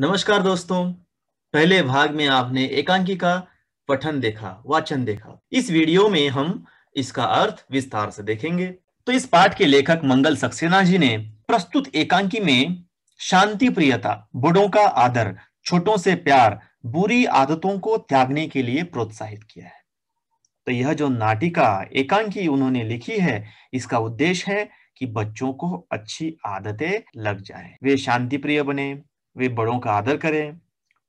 नमस्कार दोस्तों पहले भाग में आपने एकांकी का पठन देखा वाचन देखा इस वीडियो में हम इसका अर्थ विस्तार से देखेंगे तो इस पाठ के लेखक मंगल सक्सेना जी ने प्रस्तुत एकांकी में शांति प्रियता बड़ों का आदर छोटों से प्यार बुरी आदतों को त्यागने के लिए प्रोत्साहित किया है तो यह जो नाटिका एकांकी उन्होंने लिखी है इसका उद्देश्य है कि बच्चों को अच्छी आदतें लग जाए वे शांति प्रिय बने वे बड़ों का आदर करें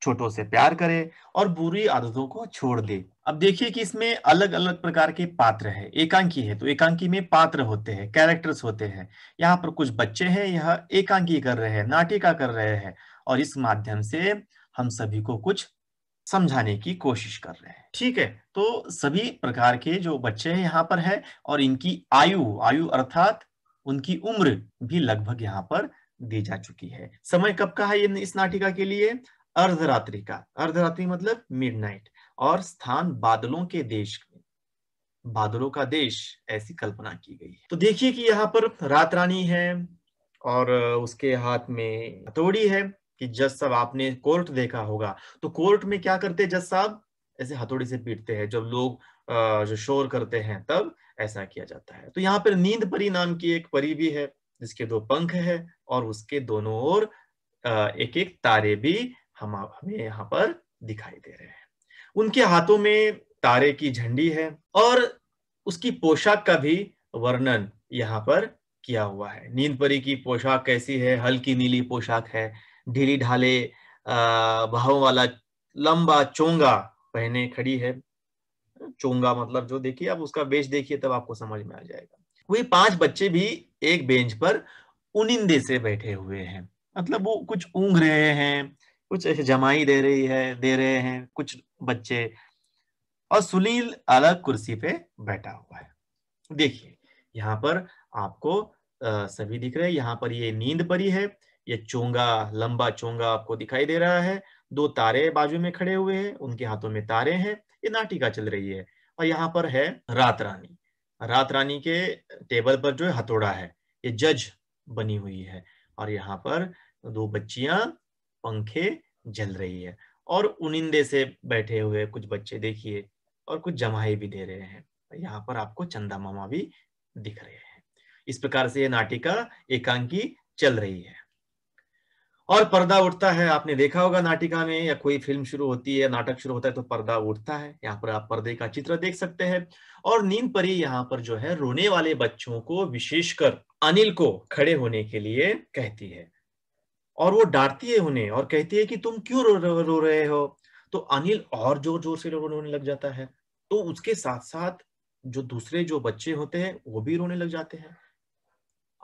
छोटों से प्यार करें और बुरी आदतों को छोड़ दे अब देखिए कि इसमें अलग अलग प्रकार के पात्र हैं एकांकी है तो एकांकी में पात्र होते हैं कैरेक्टर्स होते हैं यहाँ पर कुछ बच्चे हैं यह एकांकी कर रहे हैं नाटिका कर रहे हैं और इस माध्यम से हम सभी को कुछ समझाने की कोशिश कर रहे हैं ठीक है तो सभी प्रकार के जो बच्चे हैं यहाँ पर है और इनकी आयु आयु अर्थात उनकी उम्र भी लगभग यहाँ पर दी जा चुकी है समय कब का है इस नाटिका के लिए अर्धरात्रि का अर्धरात्रि मतलब मिडनाइट और स्थान बादलों के देश बादलों का देश ऐसी कल्पना की गई तो देखिए कि यहाँ पर रात रानी है और उसके हाथ में हथौड़ी है कि जज साहब आपने कोर्ट देखा होगा तो कोर्ट में क्या करते जज साहब ऐसे हथौड़ी से पीटते हैं जब लोग जो शोर करते हैं तब ऐसा किया जाता है तो यहाँ पर नींद परी नाम की एक परी भी है जिसके दो पंख है और उसके दोनों ओर एक एक तारे भी हम हमें यहाँ पर दिखाई दे रहे हैं उनके हाथों में तारे की झंडी है और उसकी पोशाक का भी वर्णन यहाँ पर किया हुआ है नींद परी की पोशाक कैसी है हल्की नीली पोशाक है ढीली ढाले भाव वाला लंबा चोंगा पहने खड़ी है चोंगा मतलब जो देखिए आप उसका बेच देखिए तब आपको समझ में आ जाएगा वही पांच बच्चे भी एक बेंच पर उनिंदे से बैठे हुए हैं मतलब वो कुछ ऊँग रहे हैं कुछ ऐसे जमाई दे रही है दे रहे हैं कुछ बच्चे और सुनील अलग कुर्सी पे बैठा हुआ है देखिए यहाँ पर आपको आ, सभी दिख रहे हैं यहाँ पर ये नींद परी है ये चोंगा लंबा चोंगा आपको दिखाई दे रहा है दो तारे बाजू में खड़े हुए हैं उनके हाथों में तारे हैं ये नाटिका चल रही है और यहाँ पर है रात रानी रात रानी के टेबल पर जो है हथोड़ा है ये जज बनी हुई है और यहाँ पर दो बच्चियां पंखे जल रही है और उनिंदे से बैठे हुए कुछ बच्चे देखिए और कुछ जमाई भी दे रहे हैं यहाँ पर आपको चंदा मामा भी दिख रहे हैं इस प्रकार से ये नाटिका एकांकी चल रही है और पर्दा उठता है आपने देखा होगा नाटिका में या कोई फिल्म शुरू होती है नाटक शुरू होता है तो पर्दा उठता है यहाँ पर आप पर्दे का चित्र देख सकते हैं और नींद परी यहाँ पर जो है रोने वाले बच्चों को विशेषकर अनिल को खड़े होने के लिए कहती है और वो डांटती है उन्हें और कहती है कि तुम क्यों रो, रो रहे हो तो अनिल और जोर जोर से रोने लग जाता है तो उसके साथ साथ जो दूसरे जो बच्चे होते हैं वो भी रोने लग जाते हैं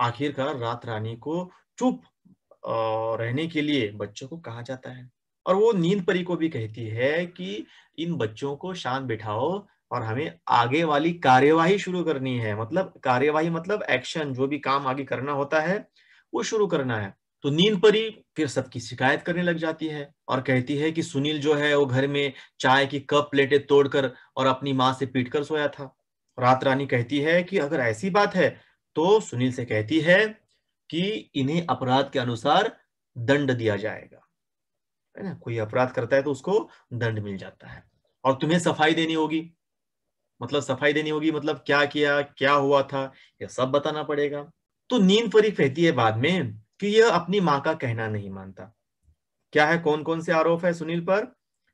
आखिरकार रात रानी को चुप रहने के लिए बच्चों को कहा जाता है और वो नींद परी को भी कहती है कि इन बच्चों को शांत बिठाओ और हमें आगे वाली कार्यवाही शुरू करनी है मतलब कार्यवाही मतलब एक्शन जो भी काम आगे करना होता है वो शुरू करना है तो नींद परी फिर सबकी शिकायत करने लग जाती है और कहती है कि सुनील जो है वो घर में चाय की कप प्लेटें तोड़कर और अपनी माँ से पीट कर सोया था रात रानी कहती है कि अगर ऐसी बात है तो सुनील से कहती है कि इन्हें अपराध के अनुसार दंड दिया जाएगा है ना कोई अपराध करता है तो उसको दंड मिल जाता है और तुम्हें सफाई देनी होगी मतलब सफाई देनी होगी मतलब क्या किया क्या हुआ था यह सब बताना पड़ेगा तो नींद परी कहती है बाद में कि यह अपनी माँ का कहना नहीं मानता क्या है कौन कौन से आरोप है सुनील पर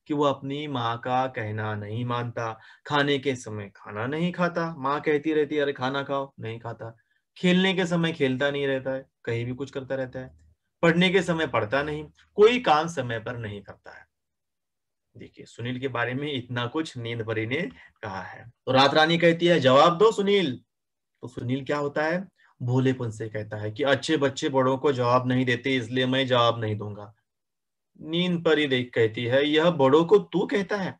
कि वो अपनी माँ का कहना नहीं मानता खाने के समय खाना नहीं खाता माँ कहती रहती अरे खाना खाओ नहीं खाता खेलने के समय खेलता नहीं रहता है कहीं भी कुछ करता रहता है पढ़ने के समय पढ़ता नहीं कोई काम समय पर नहीं करता है देखिए सुनील के बारे में इतना कुछ नींद भरी ने कहा है तो रात रानी कहती है जवाब दो सुनील तो सुनील क्या होता है भोलेपन से कहता है कि अच्छे बच्चे बड़ों को जवाब नहीं देते इसलिए मैं जवाब नहीं दूंगा नींद परी देख कहती है यह बड़ों को तू कहता है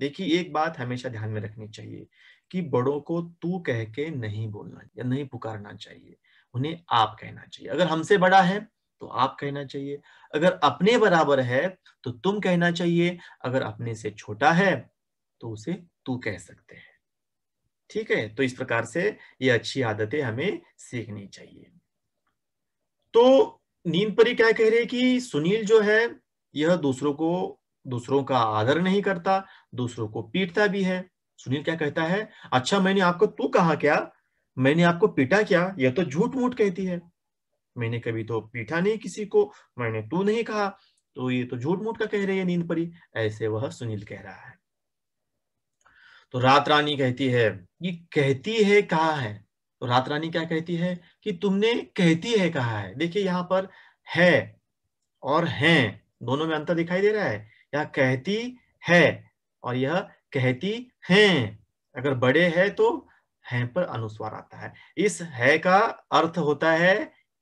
देखिए एक बात हमेशा ध्यान में रखनी चाहिए कि बड़ों को तू कह के नहीं बोलना या नहीं पुकारना चाहिए उन्हें आप कहना चाहिए अगर हमसे बड़ा है तो आप कहना चाहिए अगर अपने बराबर है तो तुम कहना चाहिए अगर अपने से छोटा है तो उसे तू कह सकते हैं ठीक है तो इस प्रकार से ये अच्छी आदतें हमें सीखनी चाहिए तो नींद परी क्या कह रही है कि सुनील जो है यह दूसरों को दूसरों का आदर नहीं करता दूसरों को पीटता भी है सुनील क्या कहता है अच्छा मैंने आपको तू कहा क्या मैंने आपको पीटा क्या यह तो झूठ मूठ कहती है मैंने कभी तो पीटा नहीं किसी को मैंने तू नहीं कहा तो ये तो झूठ मूठ का कह रही है नींद परी ऐसे वह सुनील कह रहा है तो रात रानी कहती है ये कहती है कहा है तो रात रानी क्या कहती है कि तुमने कहती है कहा है देखिए यहां पर है और है दोनों में अंतर दिखाई दे रहा है यह कहती है और यह कहती हैं अगर बड़े है तो है पर अनुस्वार आता है इस है का अर्थ होता है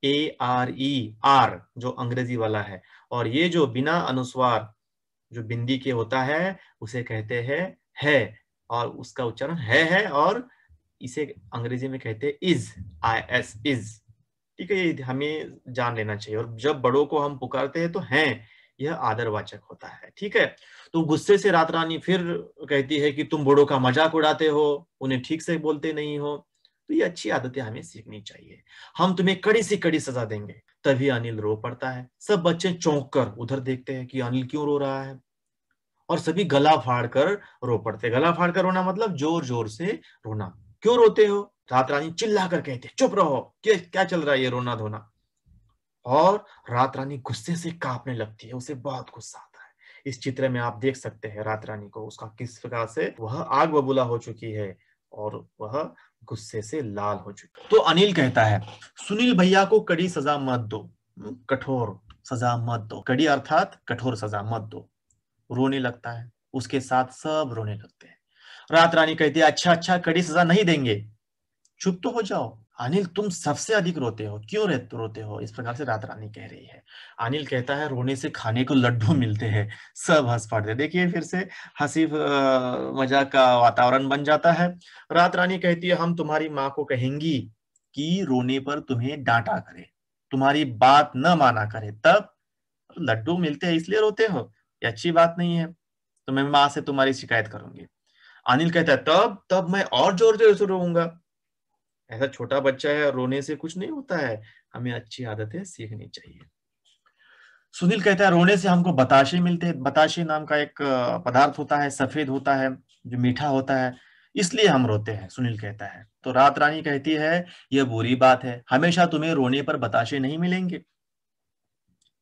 ए आर ई आर जो अंग्रेजी वाला है और ये जो बिना अनुस्वार जो बिंदी के होता है उसे कहते हैं है और उसका उच्चारण है है और इसे अंग्रेजी में कहते हैं इज आई एस इज ठीक है ये हमें जान लेना चाहिए और जब बड़ों को हम पुकारते हैं तो हैं यह आदरवाचक होता है ठीक है तो गुस्से से रात रानी फिर कहती है कि तुम बड़ों का मजाक उड़ाते हो उन्हें ठीक से बोलते नहीं हो तो ये अच्छी आदतें हमें सीखनी चाहिए हम तुम्हें कड़ी से कड़ी सजा देंगे तभी अनिल रो पड़ता है सब बच्चे चौंक कर उधर देखते हैं कि अनिल क्यों रो रहा है और सभी गला फाड़ कर रो पड़ते गला फाड़ कर रोना मतलब जोर जोर से रोना क्यों रोते हो रात रानी चिल्ला कर कहते चुप रहो क्या क्या चल रहा है ये रोना धोना और रात रानी गुस्से से कांपने लगती है उसे बहुत गुस्सा आता है इस चित्र में आप देख सकते हैं रात रानी को उसका किस प्रकार से वह आग बबूला हो चुकी है और वह गुस्से से लाल हो चुकी तो अनिल कहता है सुनील भैया को कड़ी सजा मत दो हम्म, कठोर सजा मत दो कड़ी अर्थात कठोर सजा मत दो रोने लगता है उसके साथ सब रोने लगते हैं रात रानी कहती है अच्छा अच्छा कड़ी सजा नहीं देंगे चुप तो हो जाओ अनिल तुम सबसे अधिक रोते हो क्यों रोते हो इस प्रकार से रात रानी कह रही है अनिल कहता है रोने से खाने को लड्डू मिलते हैं सब हंस पड़ते देखिए फिर से हंसी मजाक का वातावरण बन जाता है रात रानी कहती है हम तुम्हारी माँ को कहेंगी कि रोने पर तुम्हें डांटा करे तुम्हारी बात न माना करे तब लड्डू मिलते हैं इसलिए रोते हो ये अच्छी बात नहीं है तो मैं माँ से तुम्हारी शिकायत करूंगी अनिल कहता है तब तब मैं और जोर जोर से रोऊंगा ऐसा छोटा बच्चा है रोने से कुछ नहीं होता है हमें अच्छी आदतें सीखनी चाहिए सुनील कहता है रोने से हमको बताशे मिलते हैं बताशे नाम का एक पदार्थ होता है सफेद होता है जो मीठा होता है इसलिए हम रोते हैं सुनील कहता है तो रात रानी कहती है यह बुरी बात है हमेशा तुम्हें रोने पर बताशे नहीं मिलेंगे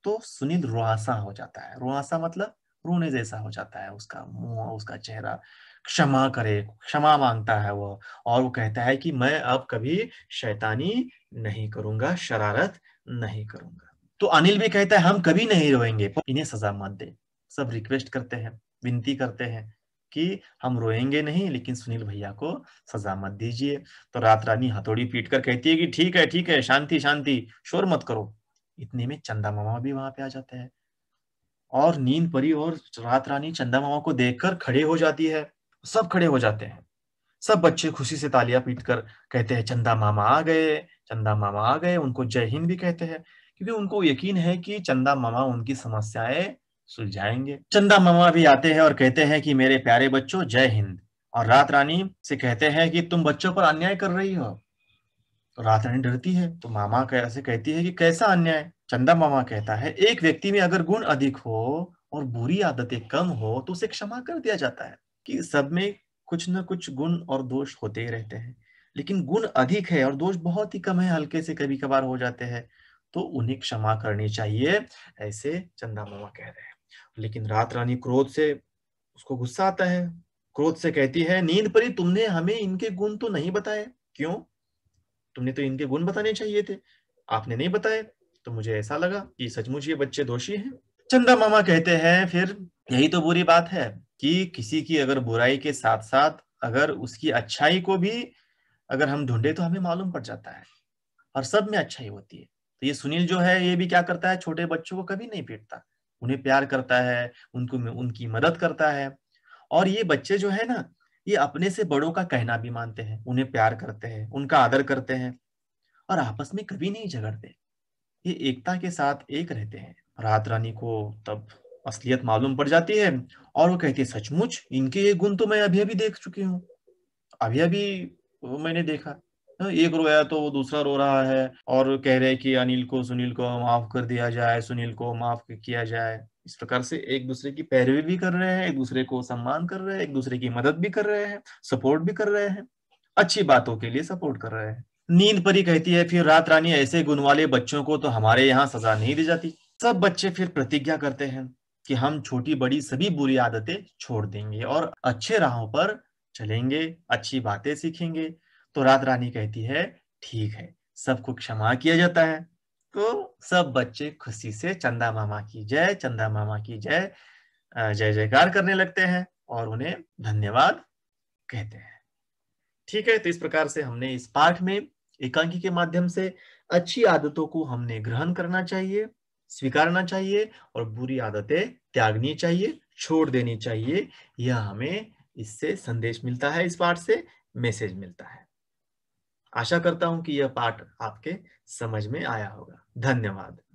तो सुनील रुहासा हो जाता है रोहासा मतलब रोने जैसा हो जाता है उसका मुंह उसका चेहरा क्षमा करे क्षमा मांगता है वो और वो कहता है कि मैं अब कभी शैतानी नहीं करूंगा शरारत नहीं करूंगा तो अनिल भी कहता है हम कभी नहीं रोएंगे तो इन्हें सजा मत दे सब रिक्वेस्ट करते हैं विनती करते हैं कि हम रोएंगे नहीं लेकिन सुनील भैया को सजा मत दीजिए तो रात रानी हथौड़ी पीट कर कहती है कि ठीक है ठीक है शांति शांति शोर मत करो इतने में चंदा मामा भी वहां पे आ जाते हैं और नींद परी और रात रानी चंदा मामा को देखकर खड़े हो जाती है सब खड़े हो जाते हैं सब बच्चे खुशी से तालियां पीट कर कहते हैं चंदा मामा आ गए चंदा मामा आ गए उनको जय हिंद भी कहते हैं क्योंकि उनको यकीन है कि चंदा मामा उनकी समस्याएं सुलझाएंगे चंदा मामा भी आते हैं और कहते हैं कि मेरे प्यारे बच्चों जय हिंद और रात रानी से कहते हैं कि तुम बच्चों पर अन्याय कर रही हो तो रात रानी डरती है तो मामा कैसे कहती है कि कैसा अन्याय चंदा मामा कहता है एक व्यक्ति में अगर गुण अधिक हो और बुरी आदतें कम हो तो उसे क्षमा कर दिया जाता है कि सब में कुछ ना कुछ गुण और दोष होते ही रहते हैं लेकिन गुण अधिक है और दोष बहुत ही कम है हल्के से कभी कभार हो जाते हैं तो उन्हें क्षमा करनी चाहिए ऐसे चंदा मामा कह रहे हैं लेकिन रात रानी क्रोध से उसको गुस्सा आता है क्रोध से कहती है नींद परी तुमने हमें इनके गुण तो नहीं बताए क्यों तुमने तो इनके गुण बताने चाहिए थे आपने नहीं बताए तो मुझे ऐसा लगा कि सचमुच ये बच्चे दोषी हैं चंदा मामा कहते हैं फिर यही तो बुरी बात है कि किसी की अगर बुराई के साथ साथ अगर उसकी अच्छाई को भी अगर हम ढूंढे तो हमें मालूम पड़ जाता है और सब में अच्छाई होती है तो ये सुनील जो है ये भी क्या करता है छोटे बच्चों को कभी नहीं पीटता उन्हें प्यार करता है उनको उनकी मदद करता है और ये बच्चे जो है ना ये अपने से बड़ों का कहना भी मानते हैं उन्हें प्यार करते हैं उनका आदर करते हैं और आपस में कभी नहीं झगड़ते ये एकता के साथ एक रहते हैं रात रानी को तब असलियत मालूम पड़ जाती है और वो कहती है सचमुच इनके ये गुण तो मैं अभी अभी देख चुकी हूँ अभी अभी मैंने देखा हाँ, एक रोया तो वो दूसरा रो रहा है और कह रहे कि अनिल को सुनील को माफ कर दिया जाए सुनील को माफ किया जाए इस प्रकार से एक दूसरे की पैरवी भी कर रहे हैं एक दूसरे को सम्मान कर रहे हैं एक दूसरे की मदद भी कर रहे हैं सपोर्ट भी कर रहे हैं अच्छी बातों के लिए सपोर्ट कर रहे हैं नींद परी कहती है फिर रात रानी ऐसे गुण वाले बच्चों को तो हमारे यहाँ सजा नहीं दी जाती सब बच्चे फिर प्रतिज्ञा करते हैं कि हम छोटी बड़ी सभी बुरी आदतें छोड़ देंगे और अच्छे राहों पर चलेंगे अच्छी बातें सीखेंगे तो रात रानी कहती है ठीक है सबको क्षमा किया जाता है तो सब बच्चे खुशी से चंदा मामा की जय चंदा मामा की जय जय जयकार करने लगते हैं और उन्हें धन्यवाद कहते हैं ठीक है तो इस प्रकार से हमने इस पाठ में एकांकी के माध्यम से अच्छी आदतों को हमने ग्रहण करना चाहिए स्वीकारना चाहिए और बुरी आदतें त्यागनी चाहिए छोड़ देनी चाहिए यह हमें इससे संदेश मिलता है इस पाठ से मैसेज मिलता है आशा करता हूं कि यह पाठ आपके समझ में आया होगा धन्यवाद